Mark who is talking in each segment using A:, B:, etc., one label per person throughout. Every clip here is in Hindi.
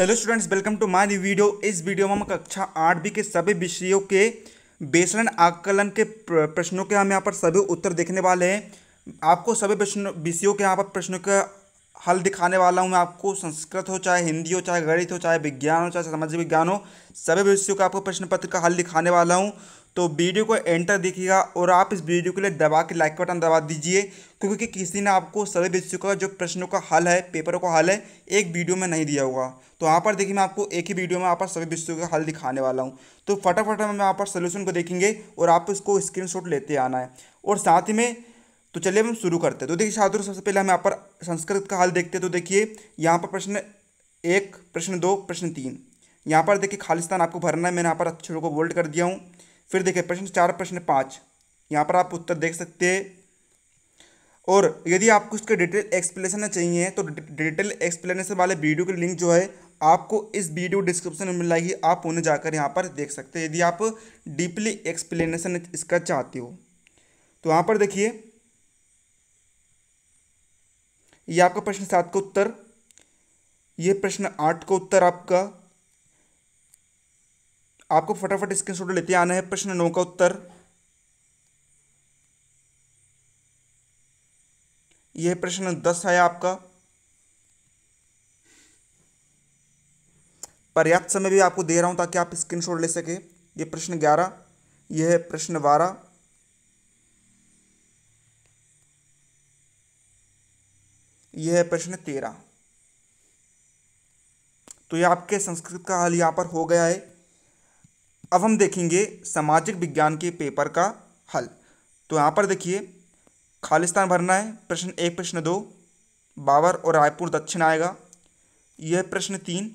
A: hello students welcome to my new video इस वीडियो में हम कक्षा आठ बी के सभी विषयों के बेसलन आकलन के प्रश्नों के हम यहाँ पर सभी उत्तर देखने वाले हैं आपको सभी प्रश्नों विषयों के यहाँ पर प्रश्नों का हल दिखाने वाला हूँ मैं आपको संस्कृत हो चाहे हिंदी हो चाहे गणित हो चाहे विज्ञान हो चाहे सामाजिक विज्ञान हो सभी विषयों का आपको प्रश्न पत्र का हल दिखाने वाला हूँ तो वीडियो को एंटर देखिएगा और आप इस वीडियो के लिए दबा के लाइक बटन दबा दीजिए क्योंकि किसी ने आपको सभी विषयों का जो प्रश्नों का हल है पेपरों का हल है एक वीडियो में नहीं दिया होगा तो यहाँ पर देखिए मैं आपको एक ही वीडियो में आप पर सभी विषयों का हल दिखाने वाला हूँ तो फटाफट हम यहाँ पर सोल्यूशन को देखेंगे और आप इसको स्क्रीनशॉट लेते आना है और साथ ही में तो चलिए हम शुरू करते हैं तो देखिए छात्रों सबसे पहले हम यहाँ पर संस्कृत का हल देखते हैं तो देखिए यहाँ पर प्रश्न एक प्रश्न दो प्रश्न तीन यहाँ पर देखिए खालिस्तान आपको भरना है मैंने यहाँ पर अक्षरों को बोल्ड कर दिया हूँ फिर देखिए प्रश्न चार प्रश्न पाँच यहाँ पर आप उत्तर देख सकते हैं और यदि आपको इसके डिटेल एक्सप्लेनेशन चाहिए तो डिटेल एक्सप्लेनेशन वाले वीडियो के लिंक जो है आपको इस वीडियो डिस्क्रिप्शन में मिल जाएगी आप उन्हें जाकर यहाँ पर देख सकते हैं यदि आप डीपली एक्सप्लेनेशन इसका चाहते हो तो यहाँ पर देखिए ये आपका प्रश्न सात का उत्तर ये प्रश्न आठ का उत्तर आपका आपको फटाफट स्क्रीन शॉट लेते आना है प्रश्न नौ का उत्तर यह प्रश्न दस है आपका पर्याप्त समय भी आपको दे रहा हूं ताकि आप स्क्रीन शॉट ले सके ये प्रश्न ग्यारह यह प्रश्न बारह यह है प्रश्न तेरह तो यह आपके संस्कृत का हल यहां पर हो गया है अब हम देखेंगे सामाजिक विज्ञान के पेपर का हल तो यहाँ पर देखिए खालिस्तान भरना है प्रश्न एक प्रश्न दो बाबर और रायपुर दक्षिण आएगा यह प्रश्न तीन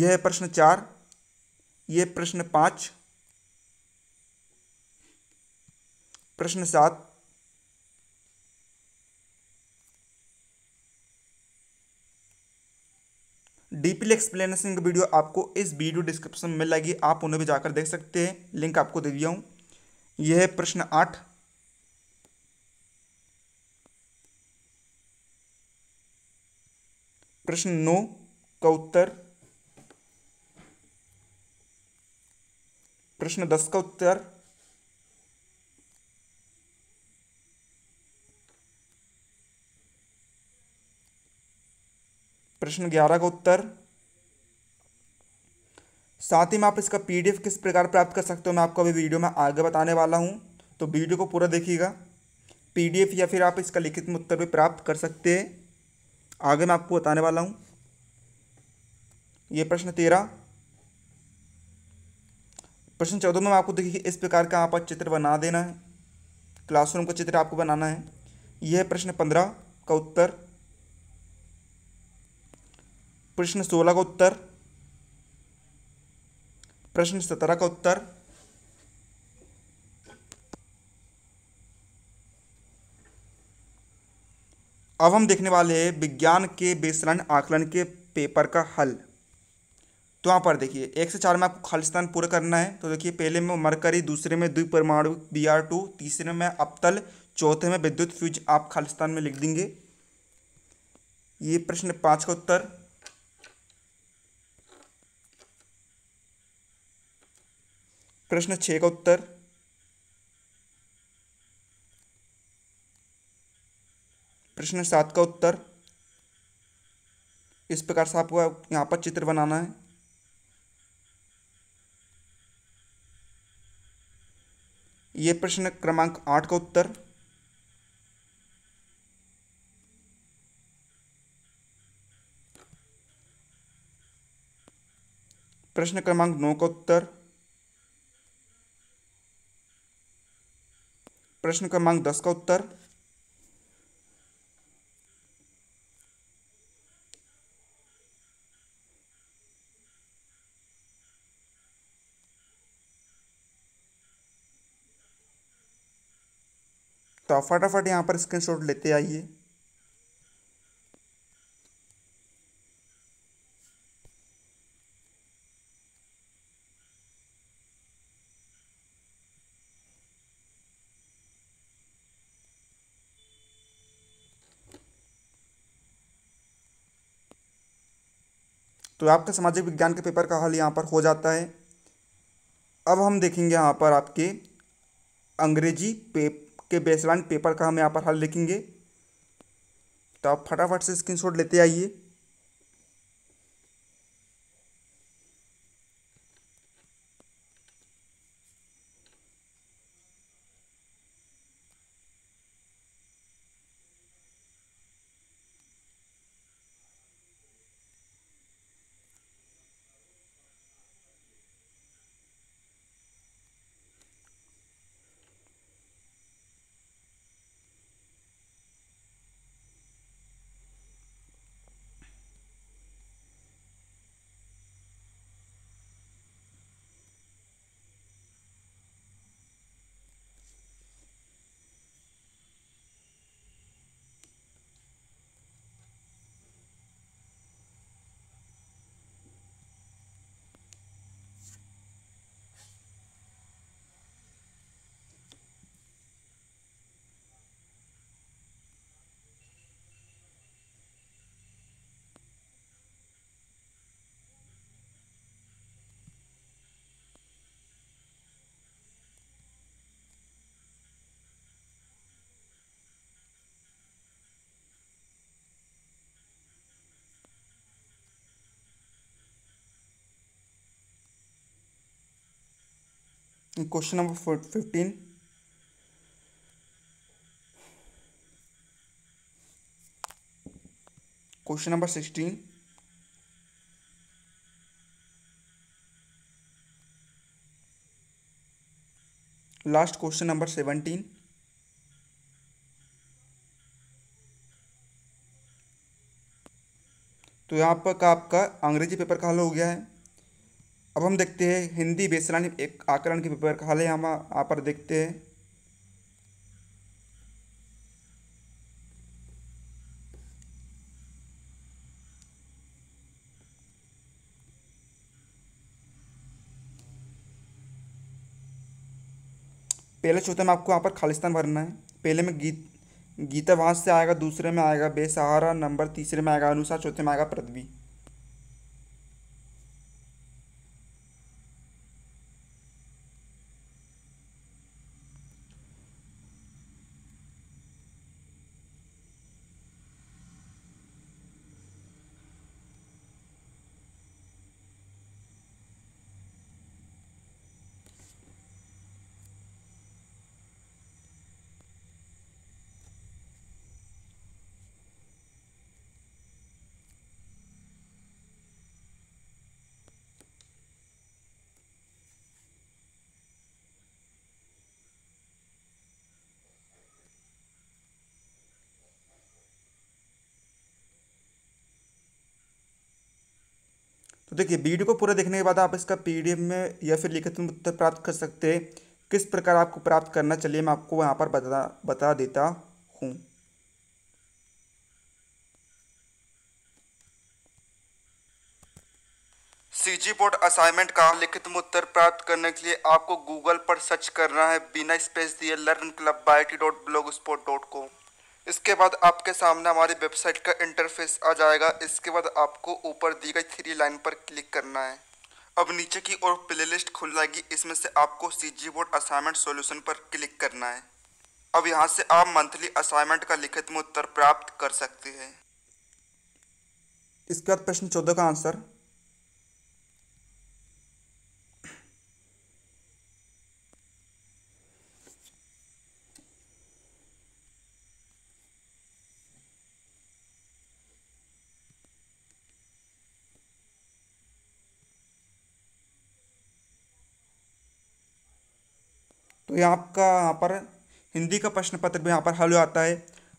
A: यह प्रश्न चार यह प्रश्न पाँच प्रश्न सात डिटेल एक्सप्लेनेशन की वीडियो आपको इस वीडियो डिस्क्रिप्शन में लगी आप उन्हें भी जाकर देख सकते हैं लिंक आपको दे दिया हूँ यह है प्रश्न आठ प्रश्न नौ का उत्तर प्रश्न दस का उत्तर प्रश्न ग्यारह का उत्तर साथ ही में आप इसका पी किस प्रकार प्राप्त कर सकते हो मैं आपको अभी वीडियो में आगे बताने वाला हूँ तो वीडियो को पूरा देखिएगा पी या फिर आप इसका लिखित में उत्तर भी प्राप्त कर सकते हैं आगे मैं आपको बताने वाला हूँ ये प्रश्न तेरह प्रश्न चौदह में आपको देखिए इस प्रकार का आपका चित्र बना देना है क्लासरूम का चित्र आपको बनाना है यह प्रश्न पंद्रह का उत्तर प्रश्न सोलह का उत्तर प्रश्न सत्रह का उत्तर अब हम देखने वाले हैं विज्ञान के बेसलाइन आकलन के पेपर का हल तो यहाँ पर देखिए एक से चार में आपको खालिस्तान पूरा करना है तो देखिए पहले में मरकरी दूसरे में द्वि परमाणु बी आर टू तीसरे में अपतल चौथे में विद्युत फ्यूज आप खालिस्तान में लिख देंगे ये प्रश्न पाँच का उत्तर प्रश्न छः का उत्तर प्रश्न सात का उत्तर इस प्रकार से आपको यहाँ पर चित्र बनाना है ये प्रश्न क्रमांक आठ का उत्तर प्रश्न क्रमांक नौ का उत्तर प्रश्न क्रमांक दस का उत्तर तो फटाफट यहां पर स्क्रीनशॉट लेते आइए तो आपका सामाजिक विज्ञान के पेपर का हल यहाँ पर हो जाता है अब हम देखेंगे यहाँ पर आपके अंग्रेजी पे के बेसलाइन पेपर का हम यहाँ पर हल लिखेंगे तो आप फटाफट से स्क्रीनशॉट लेते आइए question number fifteen question number sixteen last question number seventeen तो यहाँ पर का आपका अंग्रेजी पेपर का हल हो गया है अब हम देखते हैं हिंदी बेसलानी एक आकरण के पेपर का हाल है हम यहाँ पर देखते हैं पहले चौथे में आपको यहाँ पर खालिस्तान भरना है पहले में गीत वहाँ से आएगा दूसरे में आएगा बेसहारा नंबर तीसरे में आएगा अनुसार चौथे में आएगा पृथ्वी तो देखिए वीडियो को पूरा देखने के बाद आप इसका पी में या फिर लिखित में उत्तर प्राप्त कर सकते हैं किस प्रकार आपको प्राप्त करना चलिए मैं आपको यहाँ पर बता बता देता हूँ सीजी बोर्ड असाइनमेंट का लिखित में उत्तर प्राप्त करने के लिए आपको गूगल पर सर्च करना है बिना स्पेस दिए learn club by T dot blog sport dot com इसके बाद आपके सामने हमारी वेबसाइट का इंटरफेस आ जाएगा इसके बाद आपको ऊपर दी गई थ्री लाइन पर क्लिक करना है अब नीचे की ओर प्लेलिस्ट खुल जाएगी इसमें से आपको C G board assignment solution पर क्लिक करना है अब यहाँ से आप मंथली असाइनमेंट का लिखित में उत्तर प्राप्त कर सकते हैं इसके बाद प्रश्न चौदह का आंसर तो यहाँ आपका यहाँ पर हिंदी का प्रश्न पत्र भी यहाँ पर हल हो आता है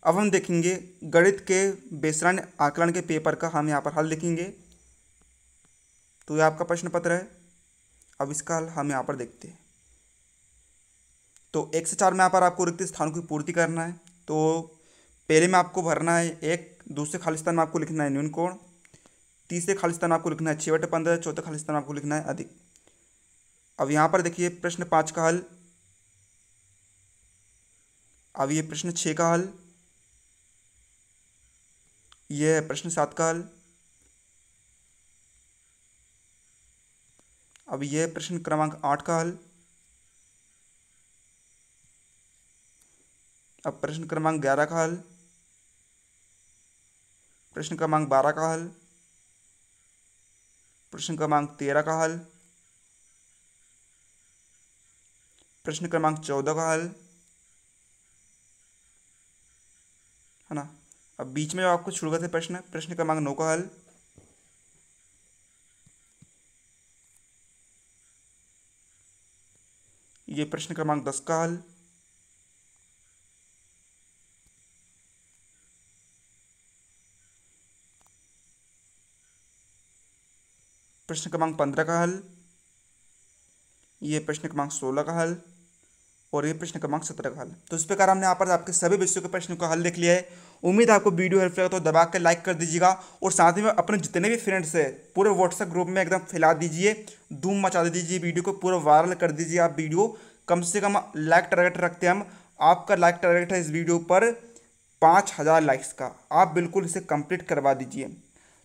A: अब हम देखेंगे गणित के बेसरण आकलन के पेपर का हम यहाँ पर हल देखेंगे तो ये आपका प्रश्न पत्र है अब इसका हल हम यहाँ पर देखते हैं तो एक से चार में यहाँ पर आपको रिक्त स्थानों की पूर्ति करना है तो पहले में आपको भरना है एक दूसरे खाली स्थान में आपको लिखना है न्यून कोण तीसरे खाली स्थान आपको लिखना है छः बटे पंद्रह चौथे खाली स्थान आपको लिखना है अधिक अब यहाँ पर देखिए प्रश्न पाँच का हल अब ये प्रश्न छः का हल यह है प्रश्न सात का हल अब यह प्रश्न क्रमांक आठ का हल अब प्रश्न क्रमांक ग्यारह का हल प्रश्न क्रमांक बारह का हल प्रश्न क्रमांक तेरह का हल प्रश्न क्रमांक चौदह का हल है ना अब बीच में जो आपको शुरू करते प्रश्न प्रश्न क्रमांक नौ का हल ये प्रश्न क्रमांक दस का हल प्रश्न क्रमांक पंद्रह का हल ये प्रश्न क्रमांक सोलह का हल और ये प्रश्न क्रमांक सत्रह का हल तो इस प्रकार हमने यहाँ पर आपके सभी विषयों के प्रश्नों का हल देख लिया है उम्मीद आपको वीडियो हेल्प लगा तो दबा के लाइक कर दीजिएगा और साथ ही में अपने जितने भी फ्रेंड्स हैं पूरे व्हाट्सएप ग्रुप में एकदम फैला दीजिए धूम मचा दीजिए वीडियो को पूरा वायरल कर दीजिए आप वीडियो कम से कम लाइक टारगेट रखते हैं हम आपका लाइक टारगेट है इस वीडियो पर पाँच हज़ार लाइक्स का आप बिल्कुल इसे कंप्लीट करवा दीजिए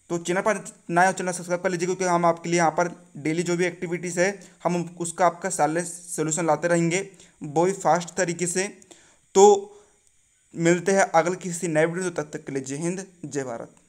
A: तो चैनल पर नया हो चैनल सब्सक्राइब कर लीजिए क्योंकि हम आपके लिए यहाँ पर डेली जो भी एक्टिविटीज़ है हम उसका आपका सारे सोल्यूशन लाते रहेंगे वो ही फास्ट तरीके से तो मिलते हैं अगले किसी नए वीडियो तक तक के लिए जय हिंद जय भारत